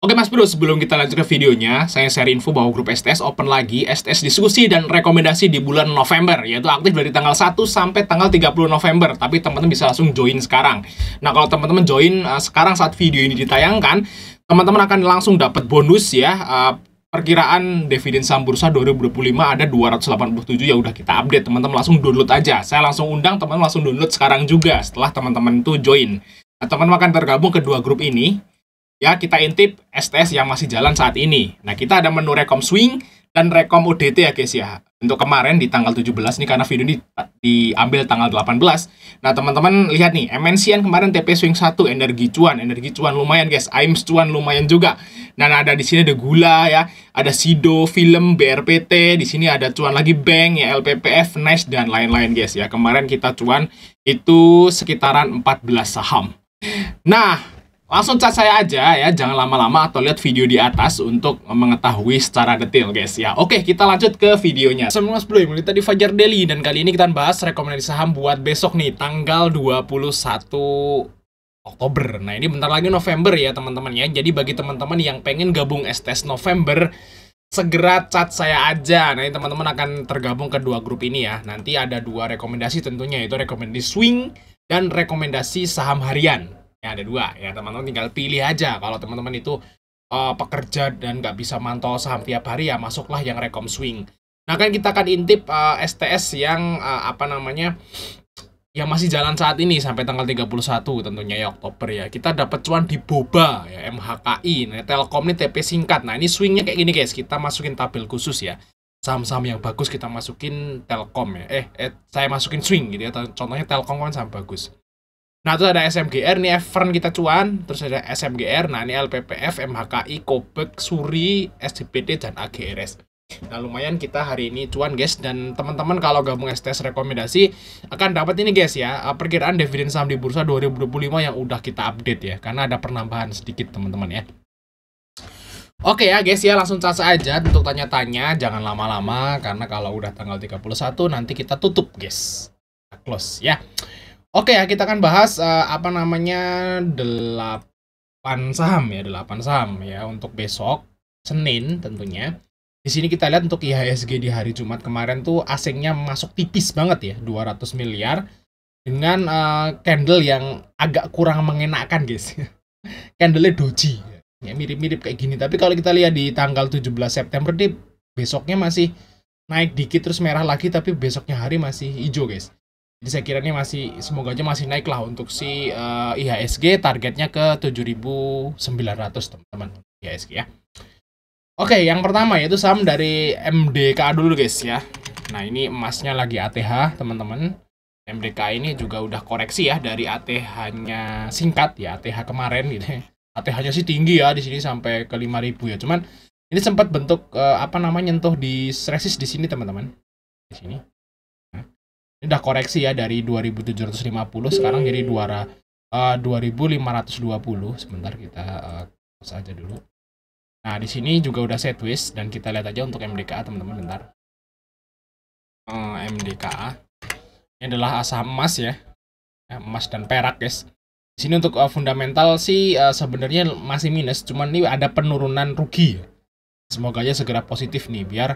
Oke Mas Bro, sebelum kita lanjut ke videonya, saya share info bahwa grup STS open lagi STS diskusi dan rekomendasi di bulan November, yaitu aktif dari tanggal 1 sampai tanggal 30 November, tapi teman-teman bisa langsung join sekarang. Nah, kalau teman-teman join eh, sekarang saat video ini ditayangkan, teman-teman akan langsung dapat bonus ya, eh, perkiraan dividen saham bursa 2025 ada 287 ya udah kita update teman-teman langsung download aja saya langsung undang teman langsung download sekarang juga setelah teman-teman itu join nah, teman teman akan tergabung ke dua grup ini ya kita intip STS yang masih jalan saat ini nah kita ada menu rekom swing dan rekom UDT ya guys ya untuk kemarin di tanggal 17 nih karena video ini diambil tanggal 18 nah teman-teman lihat nih MNCN kemarin TP swing 1 energi cuan energi cuan lumayan guys AIMS cuan lumayan juga dan nah, nah, ada di sini ada gula ya ada Sido film BRPT di sini ada cuan lagi bank ya LPPF Nice dan lain-lain guys ya kemarin kita cuan itu sekitaran 14 saham nah Langsung cat saya aja ya, jangan lama-lama atau lihat video di atas untuk mengetahui secara detail guys ya. Oke, kita lanjut ke videonya. Semua sebelum mulai tadi Fajar Deli dan kali ini kita bahas rekomendasi saham buat besok nih tanggal 21 Oktober. Nah, ini bentar lagi November ya, teman-teman ya. Jadi bagi teman-teman yang pengen gabung STS November, segera cat saya aja. Nanti teman-teman akan tergabung ke dua grup ini ya. Nanti ada dua rekomendasi tentunya, yaitu rekomendasi swing dan rekomendasi saham harian ya ada dua ya teman-teman tinggal pilih aja kalau teman-teman itu uh, pekerja dan nggak bisa mantau saham tiap hari ya masuklah yang rekom swing nah kan kita akan intip uh, eh, STS yang uh, apa namanya yang masih jalan saat ini sampai tanggal 31 tentunya ya Oktober ya kita dapat cuan di boba ya MHKI nah Telkom ini TP singkat nah ini swingnya kayak gini guys kita masukin tabel khusus ya saham-saham yang bagus kita masukin Telkom ya eh, eh saya masukin swing gitu ya contohnya Telkom kan saham bagus Nah, terus ada SMGR, nih Evern kita cuan. Terus ada SMGR, nah ini LPPF, MHKI, Kobek, Suri, SDPD, dan AGRS. Nah, lumayan kita hari ini cuan, guys. Dan teman-teman kalau gabung STS rekomendasi, akan dapat ini, guys, ya. Eh, perkiraan dividen saham di bursa 2025 yang udah kita update, ya. Karena ada penambahan sedikit, teman-teman, ya. Oke ya guys ya langsung cas aja untuk tanya-tanya jangan lama-lama karena kalau udah tanggal 31 nanti kita tutup guys. Nah, close ya. Oke ya, kita akan bahas uh, apa namanya delapan saham ya, delapan saham ya untuk besok Senin tentunya. Di sini kita lihat untuk IHSG di hari Jumat kemarin tuh asingnya masuk tipis banget ya, 200 miliar dengan uh, candle yang agak kurang mengenakan guys. Candlenya doji. Ya mirip-mirip kayak gini, tapi kalau kita lihat di tanggal 17 September di besoknya masih naik dikit terus merah lagi tapi besoknya hari masih hijau guys jadi saya kira ini masih semoga aja masih naik lah untuk si uh, eh, IHSG targetnya ke 7.900 teman-teman IHSG ya. Oke, yang pertama yaitu saham dari MDK dulu guys ya. Nah, ini emasnya lagi ATH teman-teman. MDK ini juga udah koreksi ya dari ATH-nya singkat ya ATH kemarin gitu. ATH-nya ya. sih tinggi ya di sini sampai ke 5000 ya. Cuman ini sempat bentuk uh, apa namanya nyentuh di resist di sini teman-teman. Di sini udah koreksi ya dari 2750 sekarang jadi 200 uh, 2520 sebentar kita uh, eh, close aja dulu nah di sini juga udah set twist dan kita lihat aja untuk MDKA teman-teman bentar uh, eh, MDKA ini adalah asam emas ya. ya emas dan perak guys di sini untuk uh, fundamental sih uh, sebenarnya masih minus cuman ini ada penurunan rugi semoga aja segera positif nih biar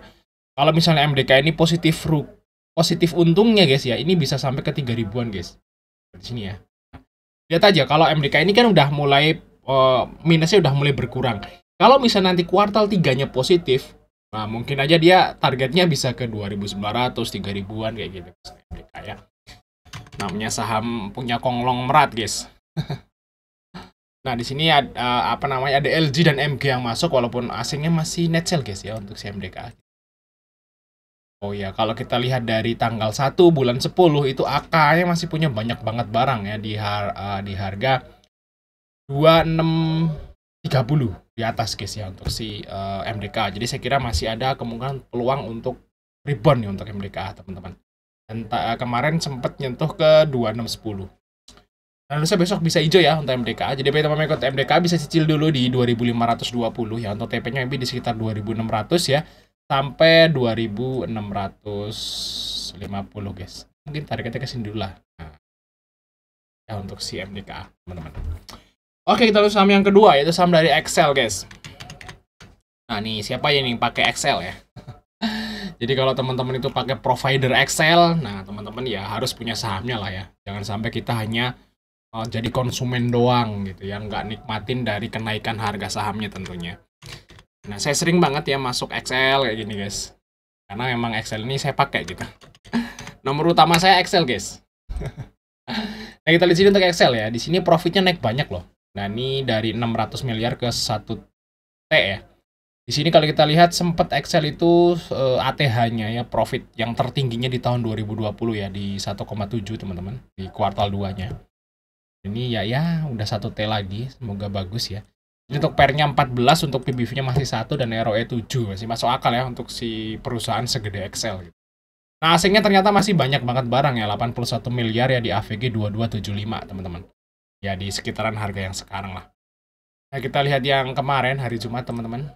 kalau misalnya MDK ini positif rugi positif untungnya guys ya ini bisa sampai ke tiga ribuan guys di sini ya lihat aja kalau MDK ini kan udah mulai uh, minusnya udah mulai berkurang kalau misalnya nanti kuartal tiganya positif nah mungkin aja dia targetnya bisa ke 2.900 tiga ribuan kayak gitu MDK ya namanya saham punya konglong merat guys Nah, di sini ada eh, apa namanya? Ada LG dan MG yang masuk walaupun asingnya masih net sell guys ya untuk si MDK. Oh ya, kalau kita lihat dari tanggal 1 bulan 10 itu AK-nya masih punya banyak banget barang ya di har uh, di harga 2630 di atas guys ya untuk si uh, eh, MDK. Jadi saya kira masih ada kemungkinan peluang untuk rebound ya untuk MDK teman-teman. Dan uh, kemarin sempat nyentuh ke 2610. Lalu saya besok bisa hijau ya untuk MDK. Jadi bagi teman-teman ikut MDK bisa cicil dulu di 2520 ya untuk TP-nya di sekitar 2600 ya sampai 2650 guys mungkin targetnya kesini dulu lah nah, ya untuk si MDKA teman-teman oke kita lihat saham yang kedua yaitu saham dari Excel guys nah nih siapa yang yang pakai Excel ya jadi kalau teman-teman itu pakai provider Excel nah teman-teman ya harus punya sahamnya lah ya jangan sampai kita hanya eh, jadi konsumen doang gitu ya nggak nikmatin dari kenaikan harga sahamnya tentunya Nah, saya sering banget ya masuk Excel kayak gini, guys. Karena memang Excel ini saya pakai gitu. Nomor utama saya Excel, guys. nah, kita lihat sini untuk Excel ya. Di sini profitnya naik banyak loh. Nah, ini dari 600 miliar ke 1 T ya. Di sini kalau kita lihat sempat Excel itu uh, eh, ATH-nya ya profit yang tertingginya di tahun 2020 ya di 1,7 teman-teman di kuartal 2-nya. Ini ya ya udah 1 T lagi, semoga bagus ya. Jadi untuk pernya 14, untuk PBV-nya masih satu dan ROE 7 masih masuk akal ya untuk si perusahaan segede Excel gitu. Nah, asingnya ternyata masih banyak banget barang ya, 81 miliar ya di AVG 2275, teman-teman. Ya di sekitaran harga yang sekarang lah. Nah, kita lihat yang kemarin hari Jumat, teman-teman.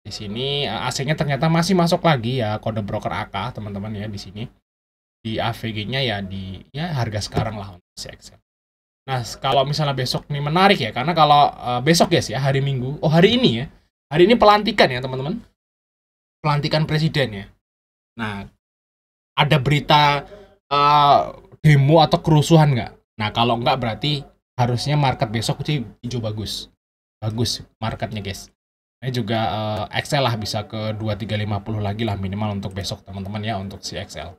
Di sini eh, asingnya ternyata masih masuk lagi ya kode broker AK, teman-teman ya di sini. Di AVG-nya ya di ya harga sekarang lah untuk si Excel. Nah, kalau misalnya besok nih menarik ya, karena kalau uh, besok guys ya, hari Minggu, oh hari ini ya, hari ini pelantikan ya teman-teman, pelantikan presiden ya. Nah, ada berita uh, demo atau kerusuhan nggak? Nah, kalau nggak berarti harusnya market besok sih hijau bagus, bagus marketnya guys. Ini juga uh, eh, XL lah bisa ke 2350 lagi lah minimal untuk besok teman-teman ya untuk si XL.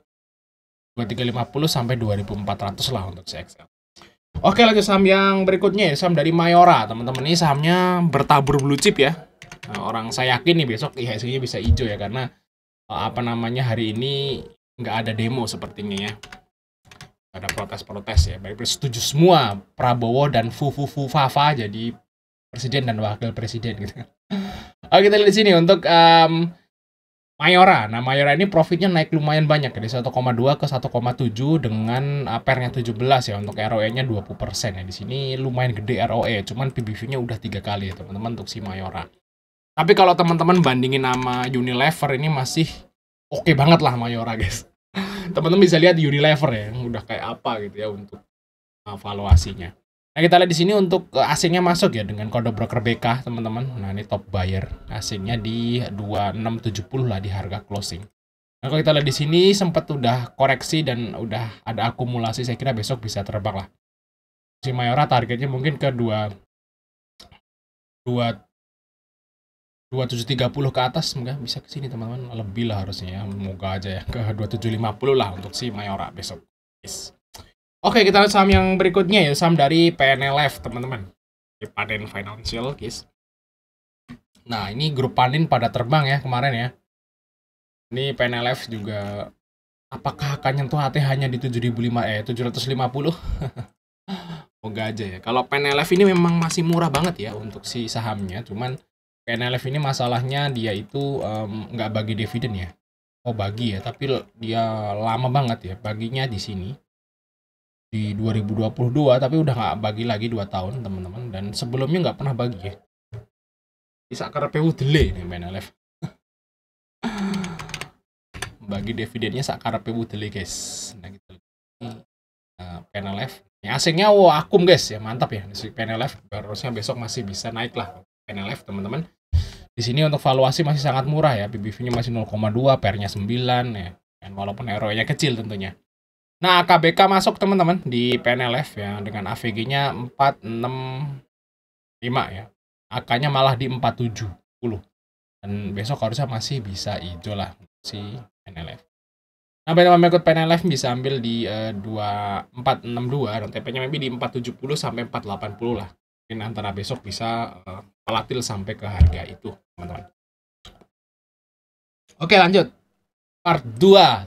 2350 sampai 2400 lah untuk si XL. Oke lanjut saham yang berikutnya ya saham dari Mayora teman-teman ini sahamnya bertabur blue chip ya nah, orang saya yakin nih besok IHSG-nya bisa hijau ya karena eh, apa namanya hari ini nggak ada demo sepertinya ya ada protes-protes ya baik setuju semua Prabowo dan Fufufu Fafa jadi presiden dan wakil presiden gitu kan. Oke kita lihat sini untuk um, Mayora. Nah, Mayora ini profitnya naik lumayan banyak ya, dari 1,2 ke 1,7 dengan eh, pernya 17 ya untuk ROE-nya 20% ya. Di sini lumayan gede ROE, cuman PBV-nya udah tiga kali ya teman-teman untuk si Mayora. Tapi kalau teman-teman bandingin sama Unilever ini masih oke okay banget lah Mayora, guys. Teman-teman bisa lihat Unilever ya, udah kayak apa gitu ya untuk eh, valuasinya. Nah kita lihat di sini untuk eh, asingnya masuk ya dengan kode broker BK teman-teman. Nah ini top buyer asingnya di 2670 lah di harga closing. Nah kalau kita lihat di sini sempat udah koreksi dan udah ada akumulasi saya kira besok bisa terbang lah. Si Mayora targetnya mungkin ke 2 2 2730 ke atas enggak bisa ke sini teman-teman lebih lah harusnya ya. Moga aja ya ke 2750 lah untuk si Mayora besok. Yes. Oke, kita lihat saham yang berikutnya ya, saham dari PNLF, teman-teman. Panen Financial, guys. Nah, ini grup Panin pada terbang ya kemarin ya. Ini PNLF juga apakah akan nyentuh ATH hanya di 7.5 eh 750? Moga aja ya. Kalau PNLF ini memang masih murah banget ya untuk si sahamnya, cuman PNLF ini masalahnya dia itu nggak um, bagi dividen ya. Oh, bagi ya, tapi dia lama banget ya baginya di sini di 2022 tapi udah nggak bagi lagi dua tahun teman-teman dan sebelumnya nggak pernah bagi ya bisa PU delay nih main live bagi dividennya PU delay guys nah gitu nah, eh, panel live yang asingnya wow akum guys ya mantap ya di panel harusnya besok masih bisa naik lah panel teman-teman di sini untuk valuasi masih sangat murah ya PBV-nya masih 0,2 pernya 9 ya dan walaupun ROE-nya kecil tentunya Nah, KBK masuk teman-teman di PNLF ya dengan AVG-nya 465 ya. AK-nya malah di 470. Dan besok harusnya masih bisa hijau lah si PNLF. Nah, bagi teman ikut PNLF bisa ambil di uh, eh, 2462 dan TP-nya maybe di 470 sampai 480 lah. Mungkin antara besok bisa uh, sampai ke harga itu, teman-teman. Oke, lanjut. Part 2.